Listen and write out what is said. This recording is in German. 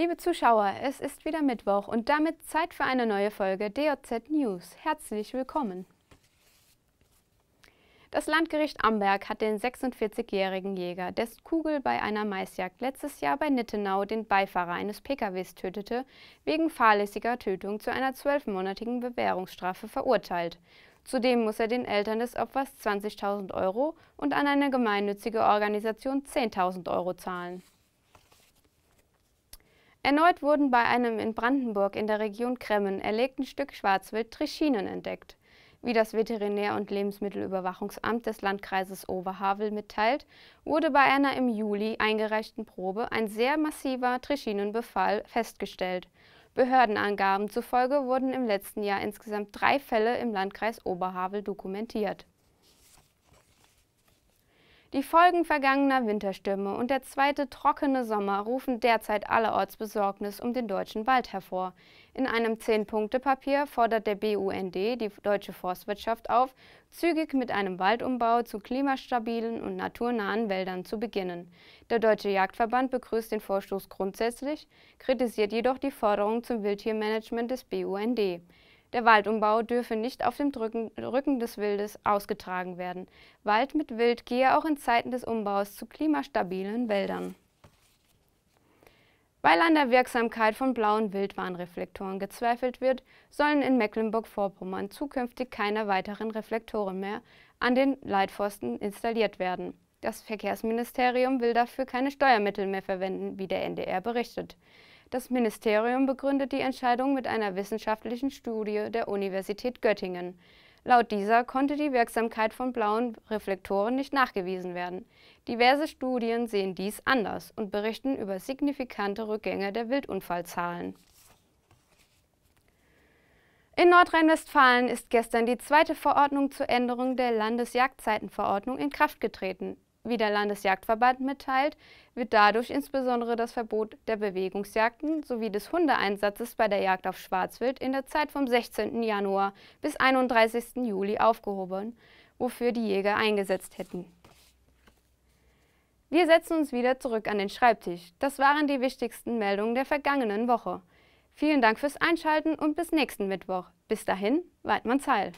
Liebe Zuschauer, es ist wieder Mittwoch und damit Zeit für eine neue Folge DOZ News. Herzlich willkommen. Das Landgericht Amberg hat den 46-jährigen Jäger, dessen Kugel bei einer Maisjagd letztes Jahr bei Nittenau den Beifahrer eines PKWs tötete, wegen fahrlässiger Tötung zu einer zwölfmonatigen Bewährungsstrafe verurteilt. Zudem muss er den Eltern des Opfers 20.000 Euro und an eine gemeinnützige Organisation 10.000 Euro zahlen. Erneut wurden bei einem in Brandenburg in der Region Kremmen erlegten Stück Schwarzwild Trichinen entdeckt. Wie das Veterinär- und Lebensmittelüberwachungsamt des Landkreises Oberhavel mitteilt, wurde bei einer im Juli eingereichten Probe ein sehr massiver Trischinenbefall festgestellt. Behördenangaben zufolge wurden im letzten Jahr insgesamt drei Fälle im Landkreis Oberhavel dokumentiert. Die Folgen vergangener Winterstürme und der zweite trockene Sommer rufen derzeit allerorts Besorgnis um den deutschen Wald hervor. In einem Zehn-Punkte-Papier fordert der BUND die deutsche Forstwirtschaft auf, zügig mit einem Waldumbau zu klimastabilen und naturnahen Wäldern zu beginnen. Der Deutsche Jagdverband begrüßt den Vorstoß grundsätzlich, kritisiert jedoch die Forderung zum Wildtiermanagement des BUND. Der Waldumbau dürfe nicht auf dem Drücken, Rücken des Wildes ausgetragen werden. Wald mit Wild gehe auch in Zeiten des Umbaus zu klimastabilen Wäldern. Weil an der Wirksamkeit von blauen Wildwarnreflektoren gezweifelt wird, sollen in Mecklenburg-Vorpommern zukünftig keine weiteren Reflektoren mehr an den Leitpfosten installiert werden. Das Verkehrsministerium will dafür keine Steuermittel mehr verwenden, wie der NDR berichtet. Das Ministerium begründet die Entscheidung mit einer wissenschaftlichen Studie der Universität Göttingen. Laut dieser konnte die Wirksamkeit von blauen Reflektoren nicht nachgewiesen werden. Diverse Studien sehen dies anders und berichten über signifikante Rückgänge der Wildunfallzahlen. In Nordrhein-Westfalen ist gestern die zweite Verordnung zur Änderung der Landesjagdzeitenverordnung in Kraft getreten wie der Landesjagdverband mitteilt, wird dadurch insbesondere das Verbot der Bewegungsjagden sowie des Hundeeinsatzes bei der Jagd auf Schwarzwild in der Zeit vom 16. Januar bis 31. Juli aufgehoben, wofür die Jäger eingesetzt hätten. Wir setzen uns wieder zurück an den Schreibtisch. Das waren die wichtigsten Meldungen der vergangenen Woche. Vielen Dank fürs Einschalten und bis nächsten Mittwoch. Bis dahin, Weidmanns Heil.